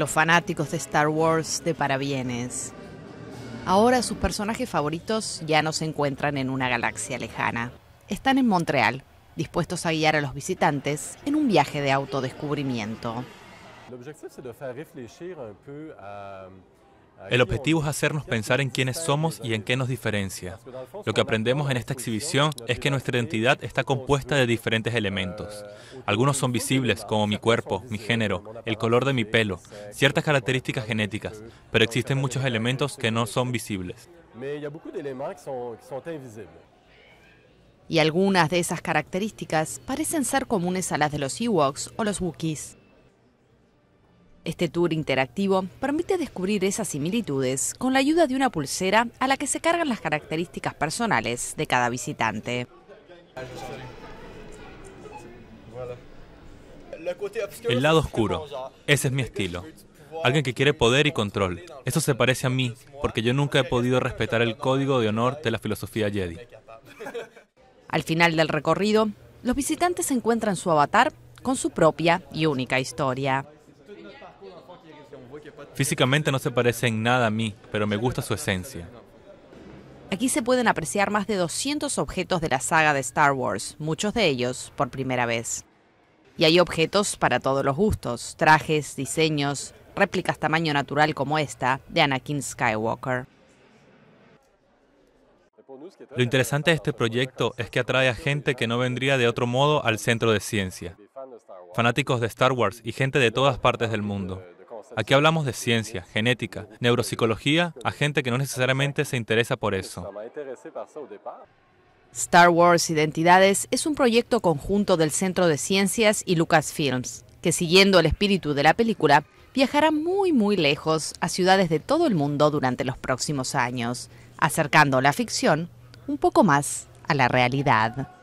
los fanáticos de Star Wars de parabienes. Ahora sus personajes favoritos ya no se encuentran en una galaxia lejana. Están en Montreal, dispuestos a guiar a los visitantes en un viaje de autodescubrimiento. El objetivo es hacernos pensar en quiénes somos y en qué nos diferencia. Lo que aprendemos en esta exhibición es que nuestra identidad está compuesta de diferentes elementos. Algunos son visibles, como mi cuerpo, mi género, el color de mi pelo, ciertas características genéticas, pero existen muchos elementos que no son visibles. Y algunas de esas características parecen ser comunes a las de los Ewoks o los Wookiees. Este tour interactivo permite descubrir esas similitudes con la ayuda de una pulsera a la que se cargan las características personales de cada visitante. El lado oscuro, ese es mi estilo. Alguien que quiere poder y control. Eso se parece a mí, porque yo nunca he podido respetar el código de honor de la filosofía Jedi. Al final del recorrido, los visitantes encuentran su avatar con su propia y única historia. Físicamente no se parecen nada a mí, pero me gusta su esencia. Aquí se pueden apreciar más de 200 objetos de la saga de Star Wars, muchos de ellos por primera vez. Y hay objetos para todos los gustos, trajes, diseños, réplicas tamaño natural como esta de Anakin Skywalker. Lo interesante de este proyecto es que atrae a gente que no vendría de otro modo al centro de ciencia, fanáticos de Star Wars y gente de todas partes del mundo. Aquí hablamos de ciencia, genética, neuropsicología, a gente que no necesariamente se interesa por eso. Star Wars Identidades es un proyecto conjunto del Centro de Ciencias y Lucasfilms, que siguiendo el espíritu de la película, viajará muy muy lejos a ciudades de todo el mundo durante los próximos años, acercando la ficción un poco más a la realidad.